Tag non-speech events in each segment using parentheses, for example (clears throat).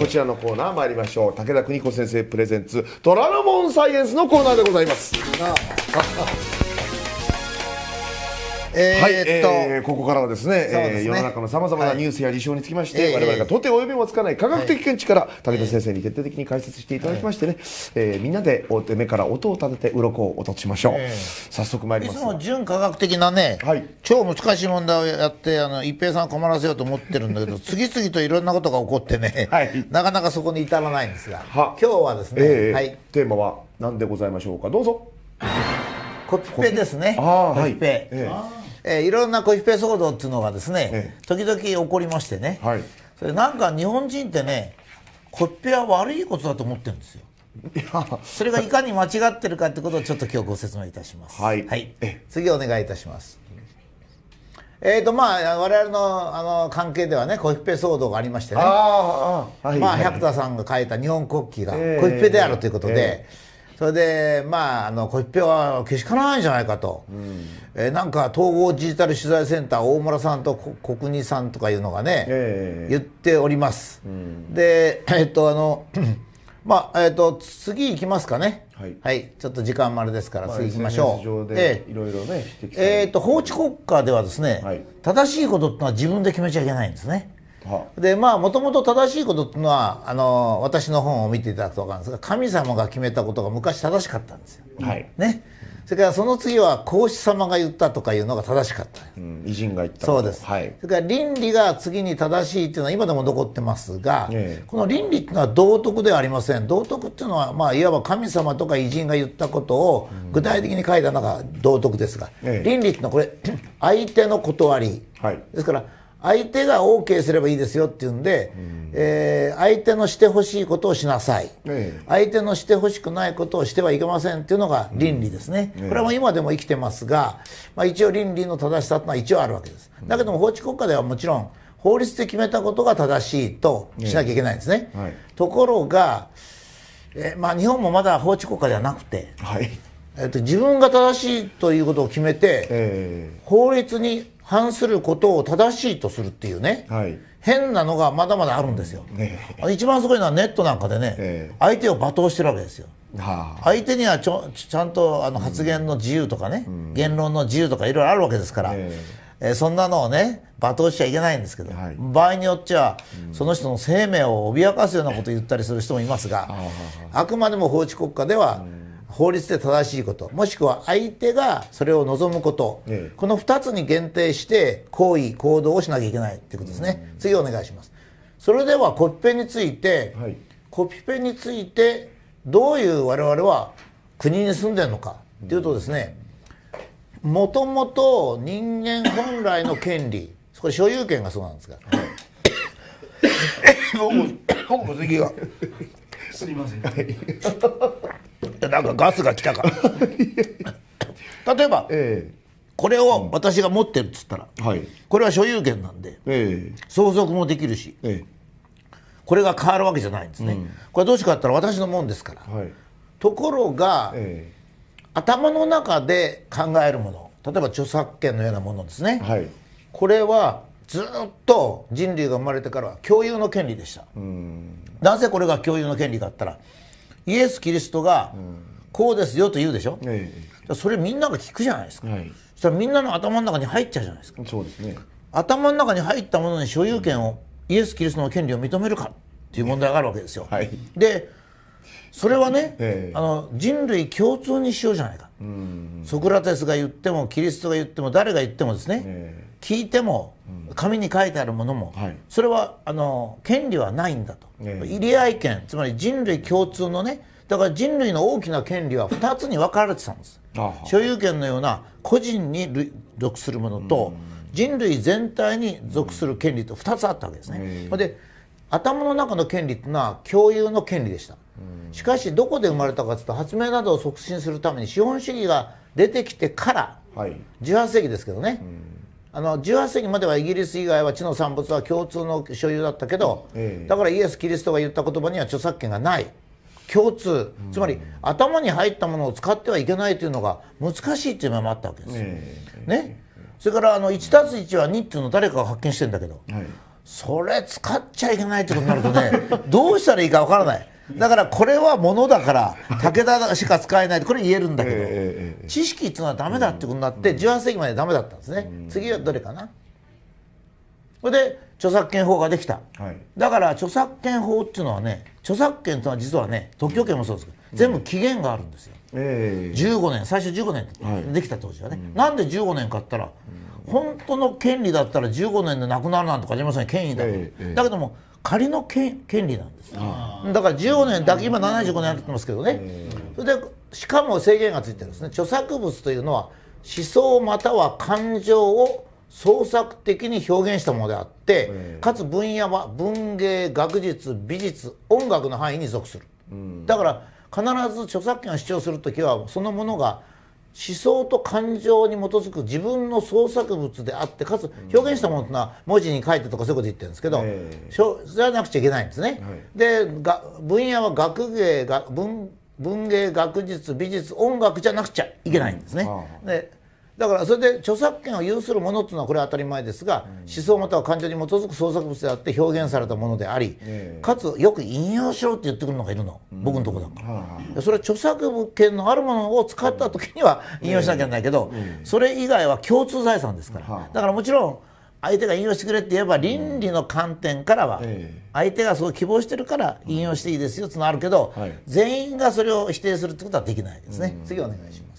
こちらのコーナー参りましょう武田邦子先生プレゼンツ虎ノ門サイエンスのコーナーでございますえはい、えー、ここからはですねですね、えー、世の中のさまざまなニュースや事象につきまして、はい、我々が到底お呼びもつかない科学的見地から、武田先生に徹底的に解説していただきましてね、はい、えー、みんなで大手目から音を立てて鱗を落としましょう、えー、早速参りますいつも純科学的なね、はい、超難しい問題をやってあの一平さん困らせようと思ってるんだけど (laughs) 次々といろんなことが起こってね、はい、なかなかそこに至らないんですが今日はですね、えー、はい、テーマは何でございましょうかどうぞコピペですねコピペ、はいえーえー、いろんなコヒペ騒動っていうのがですね、時々起こりましてね、はい、それなんか日本人ってねコピペは悪いことだと思ってるんですよそれがいかに間違ってるかってことをちょっと今日ご説明いたします。はい。はい、次お願いいたします。えっ、ー、とまあ我々のあの関係ではねコヒペ騒動がありましてね。ああ、はい、まあ百田さんが書いた日本国旗がコヒペであるということで。えーえーそれでまああのコピペはけしからないんじゃないかと、うん、えなんか統合デジタル取材センター大村さんと国二さんとかいうのがね、えー、言っております、うん、でえっとあの (clears throat) まあえっと次いきますかねはい、はい、ちょっと時間丸ですから、次行きましょう。でいろいろね、指摘えー、っと法治国家ではですね、はい、正しいことってのは自分で決めちゃいけないんですね。でまあもともと正しいことっていうのはあの私の本を見ていただくと分かるんですが神様が決めたことが昔正しかったんですよ。はい、ね、それからその次は孔子様が言ったとかいうのが正しかった、うん、偉人が言ったそうです、はい、それから倫理が次に正しいっていうのは今でも残ってますが、えこの倫理っていうのは道徳ではありません道徳っていうのは、まあ、いわば神様とか偉人が言ったことを具体的に書いたのが道徳ですが、え、倫理っていうのはこれ (clears throat) 相手の断り、はい、ですから相手が OK すればいいですよっていうんで、うん、えー、相手のしてほしいことをしなさい、ええ、相手のしてほしくないことをしてはいけませんっていうのが倫理ですね、うんえ、これはもう今でも生きてますが、まあ、一応倫理の正しさというのは一応あるわけです。だけども法治国家ではもちろん法律で決めたことが正しいとしなきゃいけないんですね。はい、ところが、えまあ、日本もまだ法治国家ではなくて、はいえっと、自分が正しいということを決めて、えー、法律に反することを正しいとするっていうね、はい、変なのがまだまだあるんですよ、えー、一番すごいのはネットなんかでね、えー、相手を罵倒してるわけですよ、はあ、相手にはちょちゃんとあの発言の自由とかね、うん、言論の自由とかいろいろあるわけですから、えー、えー、そんなのをね罵倒しちゃいけないんですけど、はい、場合によっちゃ、うん、その人の生命を脅かすようなことを言ったりする人もいますが、あくまでも法治国家では、うん法律で正しいこともしくは相手がそれを望むこと、えこの2つに限定して行為行動をしなきゃいけないっていうことですね、次お願いしますそれではコピペについて、はい、コピペについてどういう我々は国に住んでるのかっていうとですね、もともと人間本来の権利これ所有権がそうなんですが、(laughs) 僕もがすみません、(laughs) なんかガスが来たから (laughs) 例えば、えこれを私が持ってるっつったら、はい、これは所有権なんで、えー、相続もできるし、えー、これが変わるわけじゃないんですね、うん、これどうしてかって言ったら私のもんですから、はい、ところが、えー、頭の中で考えるもの例えば著作権のようなものですね、はい、これはずっと人類が生まれてからは共有の権利でした、うん、なぜこれが共有の権利かって言ったらイエス・キリストがこうですよと言うでしょ、うそれみんなが聞くじゃないですか、そしたらみんなの頭の中に入っちゃうじゃないですかそうですね頭の中に入ったものに所有権を、イエス・キリストの権利を認めるかっていう問題があるわけですよ、でそれはね、えあの人類共通にしようじゃないか、ソクラテスが言ってもキリストが言っても誰が言ってもですね、え、聞いても紙に書いてあるものも、うん、それはあの権利はないんだと、入合権つまり人類共通のねだから人類の大きな権利は2つに分かれてたんです所有権のような個人に属するものと、人類全体に属する権利と2つあったわけですね、で頭の中の権利っていうのは共有の権利でしたしかしどこで生まれたかというと発明などを促進するために資本主義が出てきてから、はい、18世紀ですけどね、あの18世紀まではイギリス以外は地の産物は共通の所有だったけど、ええ、だからイエス・キリストが言った言葉には著作権がない共通つまり、うん、頭に入ったものを使ってはいけないというのが難しいという面もあったわけです、え、ね、それからあの 1+1 は2っていうのを誰かが発見してんだけど、はい、それ使っちゃいけないってことになるとねどうしたらいいかわからないだからこれはものだから (laughs) 武田しか使えないこれ言えるんだけど、えー、知識っていうのはダメだってことになって、18世紀までダメだったんですね、うん、次はどれかなそれで著作権法ができた、はい、だから著作権法っていうのはね著作権というのは実はね特許権もそうですけど、うん、全部期限があるんですよ、えー、15年最初15年できた当時はね、はい、なんで15年かったら、本当の権利だったら15年でなくなるなんてかありません権威だけえーえー、だけども仮の権利なんですだから15年だけ今75年やってますけどねそれでしかも制限がついてるんですね著作物というのは思想または感情を創作的に表現したものであってかつ分野は文芸学術美術音楽の範囲に属するだから必ず著作権を主張する時はそのものが思想と感情に基づく自分の創作物であってかつ表現したものというのは文字に書いてとかそういうこと言ってるんですけど、えー、じゃなくちゃいけないんですね。はい、で分野は学芸が文芸学術美術音楽じゃなくちゃいけないんですね。うん、でだからそれで著作権を有するものっていうのはこれは当たり前ですが、思想または感情に基づく創作物であって表現されたものであり、かつよく引用しろって言ってくるのがいるの、僕のとこなんか、それは著作権のあるものを使った時には引用しなきゃいけないけど、それ以外は共通財産ですから、だからもちろん相手が引用してくれって言えば倫理の観点からは相手がそう希望してるから引用していいですよってのあるけど、全員がそれを否定するってことはできないですね、次お願いします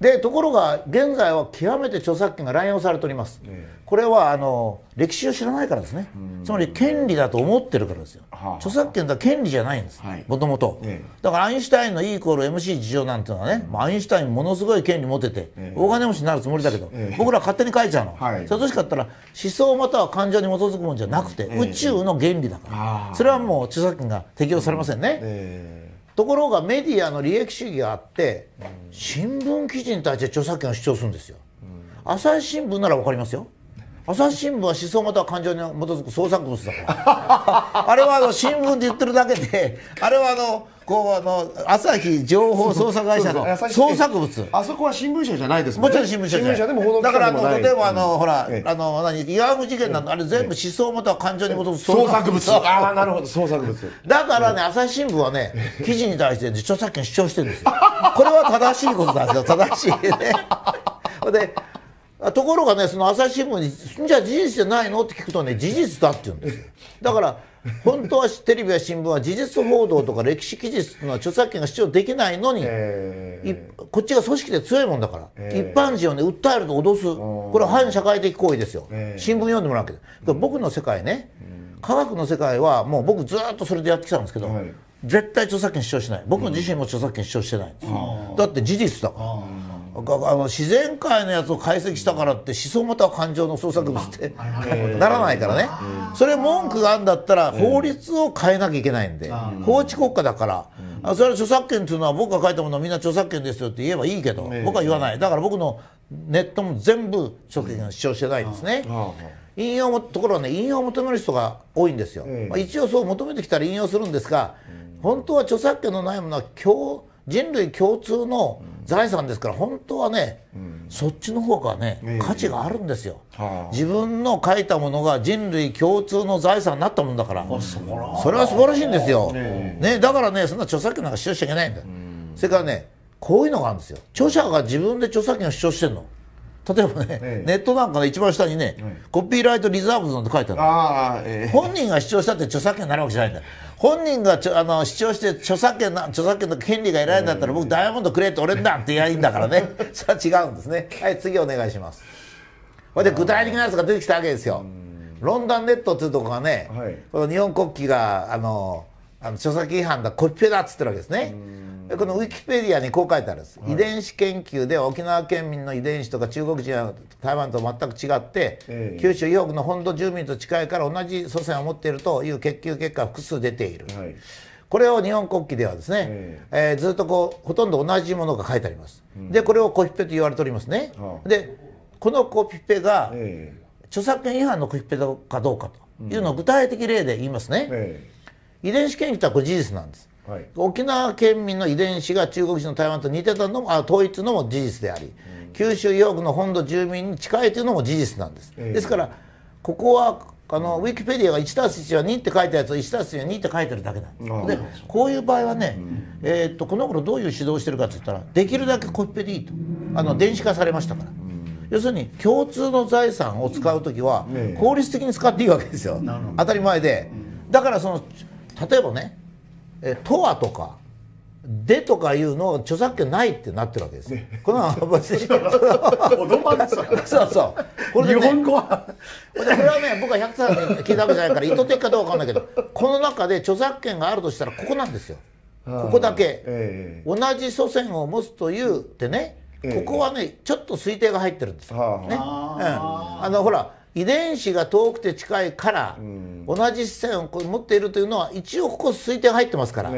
でところが現在は極めて著作権が乱用されております、えー、これはあの歴史を知らないからですねつまり権利だと思ってるからですよ、はあ、著作権は権利じゃないんですもともとだからアインシュタインの E イコール MC 事情なんていうのはね、うん、アインシュタインものすごい権利持てて、えー、大金持ちになるつもりだけど、えー、僕ら勝手に書いちゃうの、はい、それとしかったら思想または感情に基づくもんじゃなくて、宇宙の原理だから、それはもう著作権が適用されませんね、ところがメディアの利益主義があって、新聞記事に対して著作権を主張するんですよ。朝日新聞なら分かりますよ朝日新聞は思想または感情に基づく創作物だから (laughs) あれはあの新聞で言ってるだけであれはあのこうあの朝日情報捜査会社の創作物あそこは新聞社じゃないですもんねもちろん新聞社でもだからあの例えばあの、うん、ほら、ええ、あの何岩山事件なんあれ全部思想または感情に基づく創作物 (laughs) ああなるほど創作物だからね、朝日新聞はね記事に対して、著作権主張してるんですよこれは正しいことなんですよ正しいね (laughs) でところがねその朝日新聞に「じゃあ事実じゃないの?」って聞くとね事実だって言うんですよだから本当はテレビや新聞は事実報道とか歴史記述というのは著作権が主張できないのに、えー、こっちが組織で強いもんだから、えー、一般人をね訴えると脅すこれは反社会的行為ですよ、えー、新聞読んでもらうわけで僕の世界ね、うん、科学の世界はもう僕ずっとそれでやってきたんですけど、はい、絶対著作権主張しない僕自身も著作権主張してないんです、うん、だって事実だから。あの自然界のやつを解析したからって思想または感情の創作物ってならないからね、それ文句があるんだったら法律を変えなきゃいけないんで、法治国家だから、それは著作権っていうのは僕が書いたものはみんな著作権ですよって言えばいいけど、僕は言わないだから僕のネットも全部著作権を主張してないですね。引用もところはね引用を求める人が多いんですよ、まあ、一応そう求めてきたら引用するんですが、本当は著作権のないものは人類共通の、財産ですから本当はね、うん、そっちの方がね価値があるんですよ、はあ、自分の書いたものが人類共通の財産になったもんだから、うん、それは素晴らしいんですよ、ね、だからねそんな著作権なんか主張しちゃいけないんだ、うん、それからねこういうのがあるんですよ著者が自分で著作権を主張してるの例えばね、ええ、ネットなんかの一番下にね、え、コピーライトリザーブズなんて書いてある本人が主張したって著作権になるわけじゃないんだ本人がちょあの主張して著作権な著作権の権利が得られんだったら、僕ダイヤモンドくれって俺んだって言えばいいんだからね (laughs) それは違うんですねはい次お願いしますほいで具体的なやつが出てきたわけですよロンダンネットっていうとこがね、はい、この日本国旗があのあの著作違反だコピペだっつってるわけですねでこのウィキペディアにこう書いてあるんです、はい、遺伝子研究で沖縄県民の遺伝子とか中国人や台湾と全く違って、えー、九州東北の本土住民と近いから同じ祖先を持っているという研究結果が複数出ている、はい、これを日本国旗ではですね、えー、えー、ずっとこうほとんど同じものが書いてあります、うん、でこれをコピペと言われておりますね、はあ、でこのコピペが、えー、著作権違反のコピペかどうかというのを具体的例で言いますね、うんえー、遺伝子研究とはこれ事実なんですはい、沖縄県民の遺伝子が中国人の台湾と似てたのもあ遠いのも事実であり、うん、九州洋区の本土住民に近いというのも事実なんです、えー、ですからここはあのウィキペディアが1す1は2って書いたやつを1たす1は2って書いてるだけなんですでこういう場合はね、うん、えー、っとこの頃どういう指導してるかって言ったらできるだけコピペでいいとあの電子化されましたから。要するに共通の財産を使う時は効率的に使っていいわけですよ、当たり前で、だからその例えばねえ「とは」とか「で」とかいうのを著作権ないってなってるわけですよ。ね、このは別にそうそうこれで、ね、日本語はこれはね僕は百0 0聞いたわけじゃないから意図的かどうかわかんないけどこの中で著作権があるとしたらここなんですよ。ここだけ、ええ、同じ祖先を持つというってね、ここはねちょっと推定が入ってるんですよ。ね、うん、あのほら遺伝子が遠くて近いから、同じ視線を持っているというのは一応ここ推定入ってますから、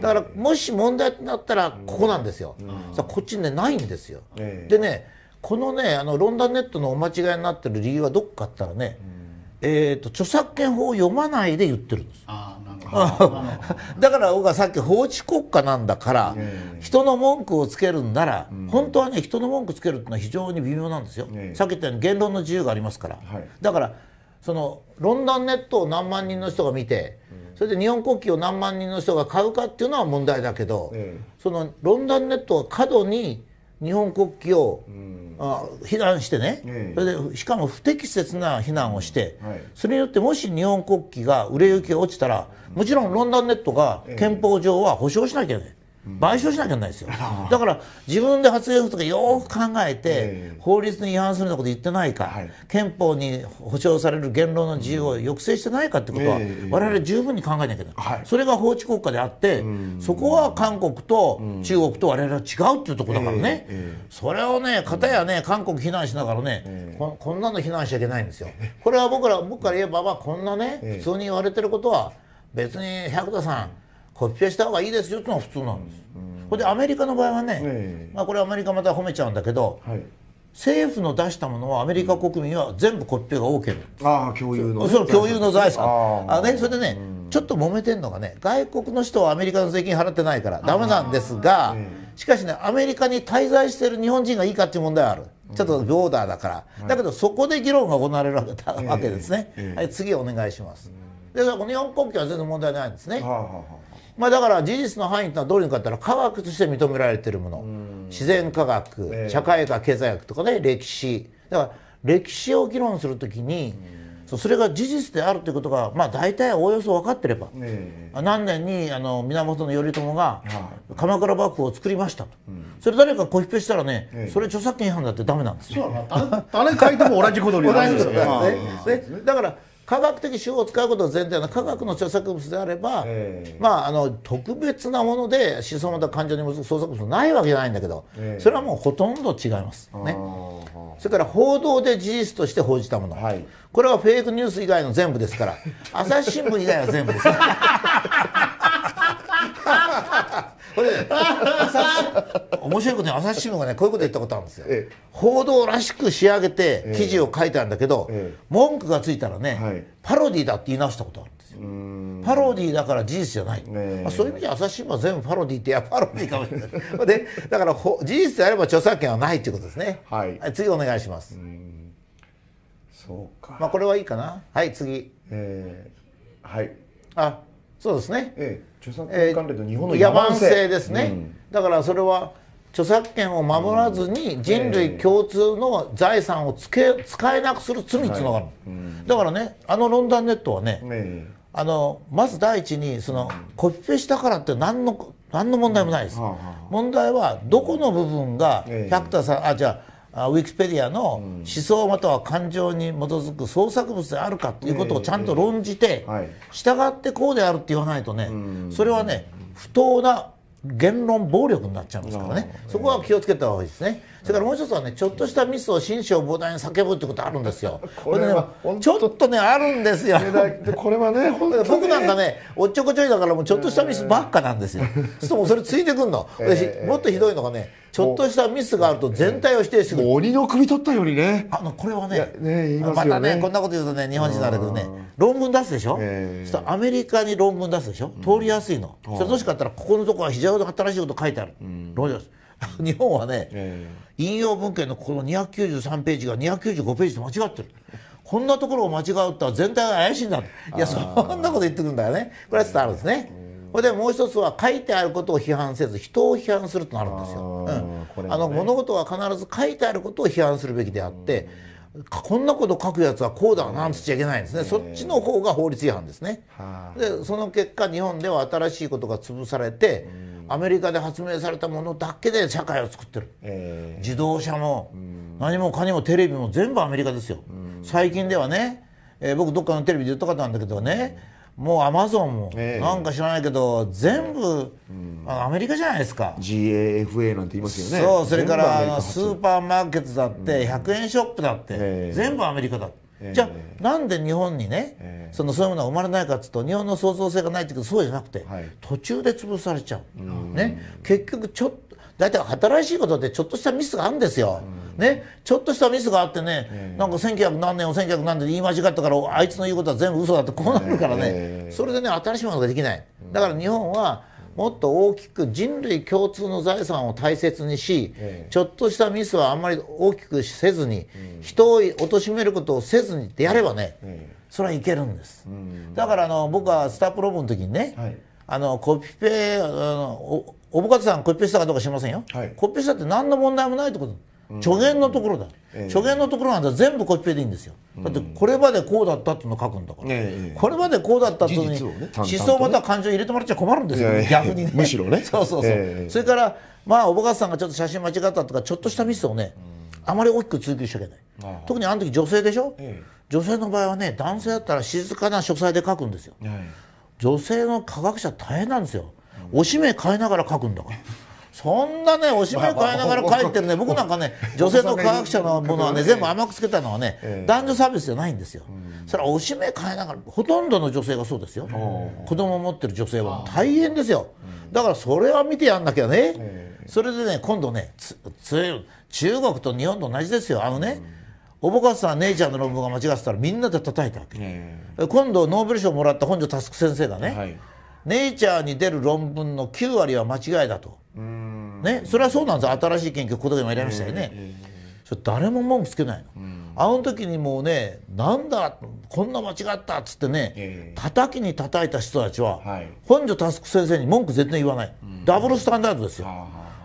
だからもし問題になったらここなんですよ、さこっちねないんですよ、でねこのねあのロンダンネットのお間違いになってる理由はどっかあったらね、えーと著作権法を読まないで言ってるんです。あん (laughs) だから僕はさっき法治国家なんだから人の文句をつけるんなら、本当はね人の文句つけるってのは非常に微妙なんですよ、さっき言ったように言論の自由がありますから、だからそのロンドンネットを何万人の人が見て、それで日本国旗を何万人の人が買うかっていうのは問題だけど、そのロンドンネットが過度に日本国旗を、うん、あ避難してね、えそれでしかも不適切な避難をして、はい、それによってもし日本国旗が売れ行きが落ちたらもちろんロンドンネットが憲法上は保障しなきゃいけない。賠償しなきゃないですよ、(laughs) だから自分で発言するとかよく考えて、法律に違反するようなこと言ってないか、憲法に保障される言論の自由を抑制してないかってことは、我々十分に考えなきゃいけない、それが法治国家であって、そこは韓国と中国と我々は違うっていうところだからね、それをね、かたやね、韓国非難しながらね、こ、こんなの非難しちゃいけないんですよ。これは僕ら僕から言えば、まあ、こんなね、普通に言われてることは、別に百田さん、コピペした方がいいですよってのが普通なんです。これでアメリカの場合はね、えー、まあ、これアメリカまた褒めちゃうんだけど、はい、政府の出したものはアメリカ国民は全部コピペが OK なんああ共有の、ね、そう共有の財産。ああねそれでね、ちょっと揉めてるのがね外国の人はアメリカの税金払ってないからダメなんですが、えー、しかしねアメリカに滞在してる日本人がいいかっていう問題はある。ちょっとボーダーだから、うんだけどそこで議論が行われるわけ,、ですね、えー、はい、次お願いします、でこの日本国旗は全然問題ないんですね、はあはあまあ、だから事実の範囲というのはどういうのかって言ったら科学として認められてるもの自然科学社会科経済学とかね歴史だから歴史を議論するときにそれが事実であるということが、まあ、大体おおよそ分かってれば、何年にあの源頼朝が鎌倉幕府を作りましたと、それ誰かコピペしたらね、それ著作権違反だってダメなんですよ。誰書いても同じことに (laughs) だから科学的手法を使うことを前提の科学の著作物であれば、えー、まあ、あの特別なもので思想また感情に結ぶ創作物ないわけじゃないんだけど、えー、それはもうほとんど違いますね。それから報道で事実として報じたもの、はい、これはフェイクニュース以外の全部ですから朝日新聞以外は全部ですから。(laughs) (laughs) 面白いことに朝日新聞がねこういうこと言ったことあるんですよ、ええ、報道らしく仕上げて記事を書いたんだけど、え、文句がついたらね、はい、パロディーだって言い直したことあるんですよパロディーだから事実じゃない、まあ、そういう意味じゃ朝日新聞は全部パロディーっていやパロディーかもしれない (laughs) でだから事実であれば著作権はないっていうことですね、はい、次お願いしますそうかまあこれはいいかなはい次えー、はいあそうですね、ええ、著作権関連と日本の野蛮性ですね、うん、だからそれは著作権を守らずに人類共通の財産をつけ使えなくする罪つながる、はいうん、だからねあのロンダンネットはね、え、あのまず第一にそのコピペしたからって何の何の問題もないです、はあはあ、問題はどこの部分が百田さん、あじゃあウィキペディアの思想または感情に基づく創作物であるかということをちゃんと論じて、従ってこうであるって言わないとね、それはね不当な言論暴力になっちゃいますからね、そこは気をつけた方がいいですね。それからもう一つはねちょっとしたミスを心身膨大に叫ぶってことあるんですよこれはね、ちょっとねあるんですよこれはね本当、ね、僕なんかねおっちょこちょいだからもうちょっとしたミスばっかなんですよ、そー、もそれついてくるの、私、もっとひどいのがねちょっとしたミスがあると全体を否定すてくる鬼の首取ったようにねあのこれはねね、ね、またねこんなこと言うとね日本人なんだけどね論文出すでしょ、えー、アメリカに論文出すでしょ通りやすいの、うん、それしかったらここのところは非常に新しいこと書いてある、うん、です (laughs) 日本はね、えー、引用文献のこの293ページが295ページと間違ってる。こんなところを間違うとた全体が怪しいんだいやそんなこと言ってくるんだよねこれは伝わるんですね。これでもう一つは書いてあることを批判せず人を批判するとなるんですよ。あうん、ね、あの物事は必ず書いてあることを批判するべきであって、こんなこと書くやつはこうだなんつっちゃいけないんですね、そっちの方が法律違反ですね。でその結果日本では新しいことが潰されて、アメリカで発明されたものだけで社会を作ってる、えー、自動車も、何もかにもテレビも全部アメリカですよ、最近ではね、えー、僕どっかのテレビで言った方なんだけどね、もうアマゾンも、えー、なんか知らないけど全部、うん、アメリカじゃないですか GAFA なんて言いますよねそうそれからスーパーマーケットだって、うん、100円ショップだって、えー、全部アメリカだってじゃあなんで日本にね、そのそういうものが生まれないかっていうと日本の創造性がないっていうとそうじゃなくて、はい、途中で潰されちゃう、うね、結局ちょっと大体新しいことってちょっとしたミスがあるんですよ、ね、ちょっとしたミスがあってね、なんか1900何年を1900何年で言い間違ったからあいつの言うことは全部嘘だってこうなるからね、それでね新しいものができないだから日本はもっと大きく人類共通の財産を大切にし、ちょっとしたミスはあんまり大きくせずに、人を貶めることをせずにってやればね、それはいけるんです、だからあの僕はスタープロブの時にね、はい、あのコピペあのおぼかさんコピペしたかどうか知りませんよ、はい、コピペしたって何の問題もないってこと助言のところだ、え助言のところなんて全部コピペでいいんですよ、うん、だってこれまでこうだったっていうのを書くんだから、えこれまでこうだったっていうのに、思想また感情入れてもらっちゃ困るんですよ、逆にねむしろね (laughs) そうそうそう、えそれからまあおばかさんがちょっと写真間違ったとかちょっとしたミスをね、うん、あまり大きく追求しちゃいけない特にあの時女性でしょ、女性の場合はね男性だったら静かな書斎で書くんですよ、女性の科学者大変なんですよ、うん、おしめ変えながら書くんだからそんなねおしめをえながら書いてるね僕なんかね女性の科学者のものはね全部甘くつけたのはね男女差別じゃないんですよそれはおしめ変えながらほとんどの女性がそうですよ子供を持ってる女性は大変ですよだからそれは見てやんなきゃねそれでね今度ね中国と日本と同じですよあのねおぼかさん姉ちゃんの論文が間違ってたらみんなで叩いたわけ今度ノーベル賞もらった本庄佑先生がね、ネイチャーに出る論文の9割は間違いだと。ね、それはそうなんです新しい研究ここでもやりましたよね、えー、誰も文句つけないの、うん、あの時にもうねなんだこんな間違ったっつってね、えー、叩きに叩いた人たちは、はい、本庄佑先生に文句絶対言わない、うん、ダブルスタンダードですよ、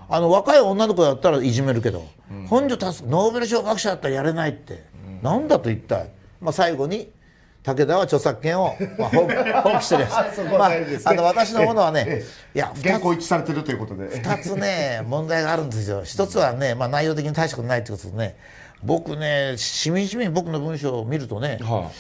あの若い女の子だったらいじめるけど、うん、本庄佑ノーベル賞学者だったらやれないって、うん、なんだとった、まあ、最後に武田は著作権を、まあ、(laughs) 放棄してるす、まあ、あの私のものはね、いや原稿一致されてるということで2つね (laughs) 問題があるんですよ一つはね、まあ、内容的に大したことないということでね僕ねしみじみ僕の文章を見るとね、はあ、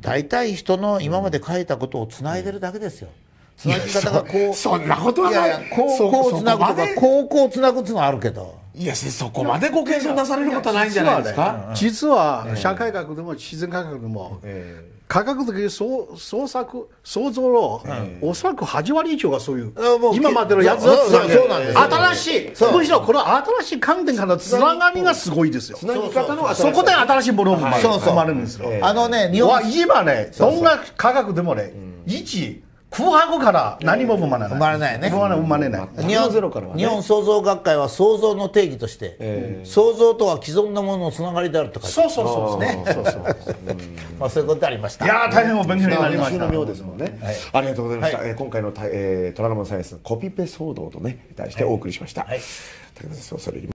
大体人の今まで書いたことをつないでるだけですよ。つなぎ方がこう (laughs) そんなことはないいやいやこうこうつなぐとかこうこうつなぐっていうのはあるけどいやそこまでご謙遜なされることはないんじゃないですか実は,、社会学でも自然科学でも、え科学的創創作創造の、うん、おそらく8割以上がそういう、う今までのやつだっ新しいむしろこの新しい観点からのつながりがすごいですよそこで新しいものが生まれるんですよ、はい、あのね日本は今ねどんな科学でもね、一空白から何も生まれない生まれないね生まれない日本,、日本創造学会は創造の定義として、えー、創造とは既存のもののつながりであるとかそうそうそうでそうそうそうまあそういうことありましたいや大変お勉強になりましたの妙ですもんね、ありがとうございました、はえ今回の、えー「虎ノ門サイエンスコピペ騒動」とね題してお送りしました、はい、武田 (laughs)